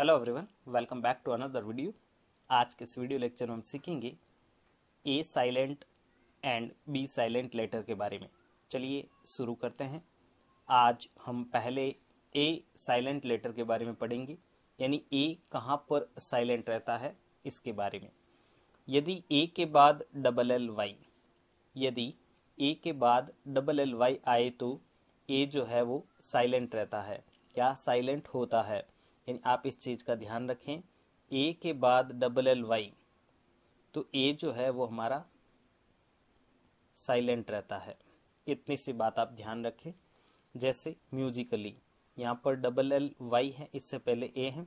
hello everyone welcome back to another video आज के इस वीडियो लेक्चर में हम सीखेंगे A silent and B silent letter के बारे में चलिए शुरू करते हैं आज हम पहले ए साइलेंट लेटर के बारे में पढ़ेंगे यानी ए कहाँ पर साइलेंट रहता है इसके बारे में यदि ए के बाद डबल एल वाई यदि ए के बाद डबल एल वाई आए तो ए जो है वो साइलेंट रहता है क्या साइलेंट होता है यानी आप इस चीज़ का ध्यान रखें ए के बाद डबल एल वाई तो ए जो है वो हमारा साइलेंट रहता है इतनी सी बात आप ध्यान रखें जैसे म्यूजिकली यहाँ पर डबल एल वाई है इससे पहले ए है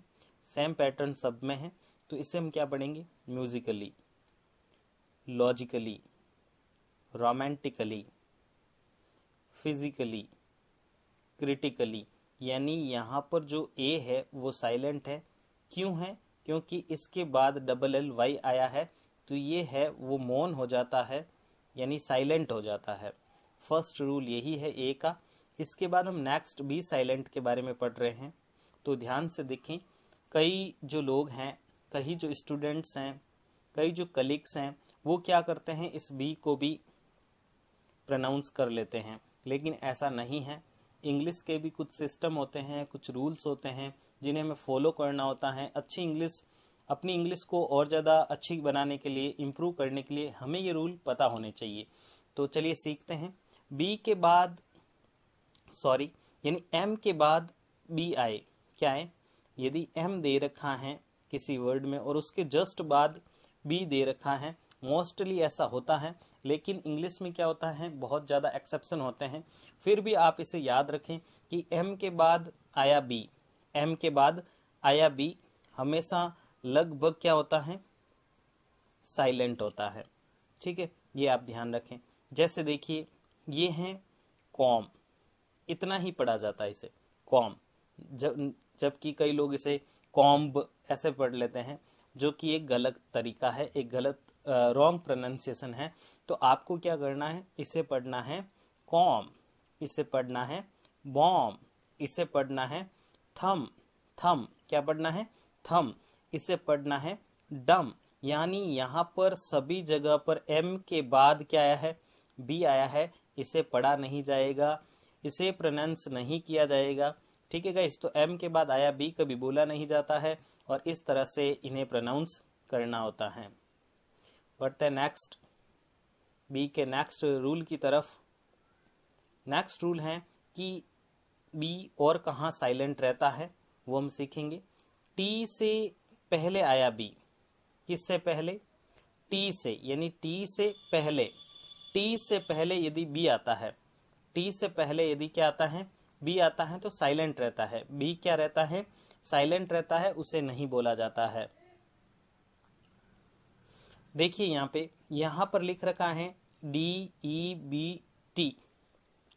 सेम पैटर्न सब में है तो इसे हम क्या पढ़ेंगे musically logically romantically physically critically यानी यहाँ पर जो ए है वो साइलेंट है क्यों है क्योंकि इसके बाद डबल एल वाई आया है तो ये है वो मौन हो जाता है यानी साइलेंट हो जाता है फर्स्ट रूल यही है ए का इसके बाद हम नेक्स्ट बी साइलेंट के बारे में पढ़ रहे हैं तो ध्यान से देखें कई जो लोग हैं कई जो स्टूडेंट्स हैं कई जो कलीग्स हैं वो क्या करते हैं इस बी को भी प्रनाउंस कर लेते हैं लेकिन ऐसा नहीं है इंग्लिश के भी कुछ सिस्टम होते हैं कुछ रूल्स होते हैं जिन्हें हमें फॉलो करना होता है अच्छी इंग्लिश अपनी इंग्लिश को और ज़्यादा अच्छी बनाने के लिए इम्प्रूव करने के लिए हमें ये रूल पता होने चाहिए तो चलिए सीखते हैं बी के बाद सॉरी यानी एम के बाद बी आए क्या है यदि एम दे रखा है किसी वर्ड में और उसके जस्ट बाद बी दे रखा है मोस्टली ऐसा होता है लेकिन इंग्लिश में क्या होता है बहुत ज़्यादा एक्सेप्शन होते हैं फिर भी आप इसे याद रखें कि एम के बाद आया बी एम के बाद आया बी हमेशा लगभग क्या होता है साइलेंट होता है ठीक है ये आप ध्यान रखें जैसे देखिए ये है कॉम इतना ही पढ़ा जाता है इसे कॉम जब जबकि कई लोग इसे कॉम्ब ऐसे पढ़ लेते हैं जो कि एक गलत तरीका है एक गलत रॉन्ग प्रोनाउंसिएशन है तो आपको क्या करना है इसे पढ़ना है कॉम इसे पढ़ना है बॉम इसे पढ़ना है थम थम क्या पढ़ना है थम इसे पढ़ना है डम यानी यहाँ पर सभी जगह पर एम के बाद क्या आया है बी आया है इसे पढ़ा नहीं जाएगा इसे प्रोनाउंस नहीं किया जाएगा ठीक है गाइस तो एम के बाद आया बी कभी बोला नहीं जाता है और इस तरह से इन्हें प्रोनाउंस करना होता है बढ़ते हैं नेक्स्ट बी के नेक्स्ट रूल की तरफ नेक्स्ट रूल है कि बी और कहाँ साइलेंट रहता है वो हम सीखेंगे टी से पहले आया बी किससे पहले टी से यानी टी से पहले टी से पहले यदि बी आता है टी से पहले यदि क्या आता है बी आता है तो साइलेंट रहता है बी क्या रहता है साइलेंट रहता है उसे नहीं बोला जाता है देखिए यहाँ पे यहाँ पर लिख रखा है डी ई बी टी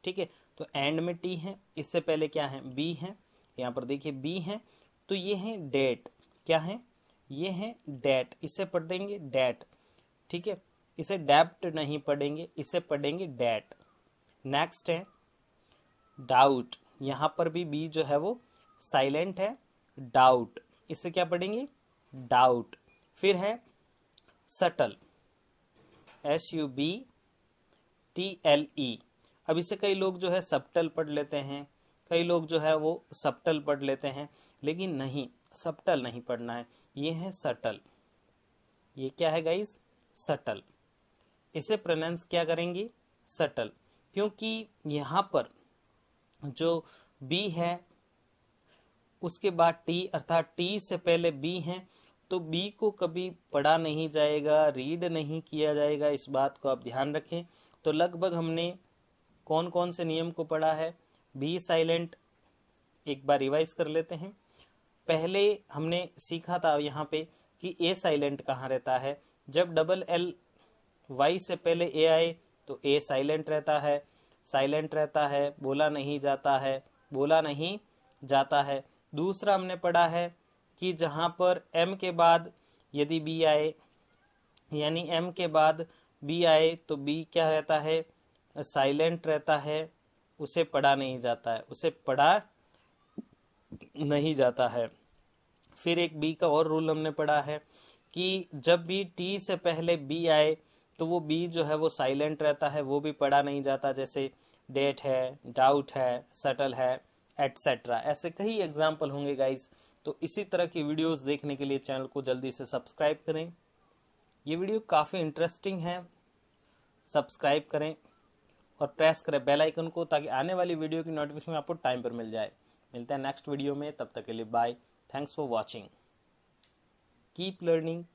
ठीक है तो एंड में टी है इससे पहले क्या है बी है यहाँ पर देखिए बी है तो ये है डेट क्या है ये है डेट इसे पढ़ देंगे डेट ठीक है इसे डेप्ट नहीं पढ़ेंगे इसे पढ़ेंगे डेट नेक्स्ट है डाउट यहाँ पर भी बी जो है वो साइलेंट है डाउट इससे क्या पढ़ेंगे डाउट फिर है subtle S U B T L E अब इसे कई लोग जो है सप्टल पढ़ लेते हैं कई लोग जो है वो सप्टल पढ़ लेते हैं लेकिन नहीं सप्टल नहीं पढ़ना है ये है सटल ये क्या है गाइस सटल इसे प्रोनाउंस क्या करेंगी सटल क्योंकि यहाँ पर जो बी है उसके बाद टी अर्थात टी से पहले बी है तो बी को कभी पढ़ा नहीं जाएगा रीड नहीं किया जाएगा इस बात को आप ध्यान रखें तो लगभग हमने कौन कौन से नियम को पढ़ा है बी साइलेंट एक बार रिवाइज कर लेते हैं पहले हमने सीखा था यहाँ पे कि ए साइलेंट कहाँ रहता है जब डबल एल वाई से पहले ए आए तो ए साइलेंट रहता है साइलेंट रहता है बोला नहीं जाता है बोला नहीं जाता है दूसरा हमने पढ़ा है कि जहां पर एम के बाद यदि बी आए यानी एम के बाद बी आए तो बी क्या रहता है साइलेंट रहता है उसे पढ़ा नहीं जाता है उसे पढ़ा नहीं जाता है फिर एक बी का और रूल हमने पढ़ा है कि जब भी टी से पहले बी आए तो वो बी जो है वो साइलेंट रहता है वो भी पढ़ा नहीं जाता जैसे डेट है डाउट है सटल है एटसेट्रा ऐसे कई एग्जाम्पल होंगे गाइज तो इसी तरह की वीडियोस देखने के लिए चैनल को जल्दी से सब्सक्राइब करें ये वीडियो काफ़ी इंटरेस्टिंग है सब्सक्राइब करें और प्रेस करें बेल आइकन को ताकि आने वाली वीडियो की नोटिफिकेशन आपको टाइम पर मिल जाए मिलते हैं नेक्स्ट वीडियो में तब तक के लिए bye thanks for watching keep learning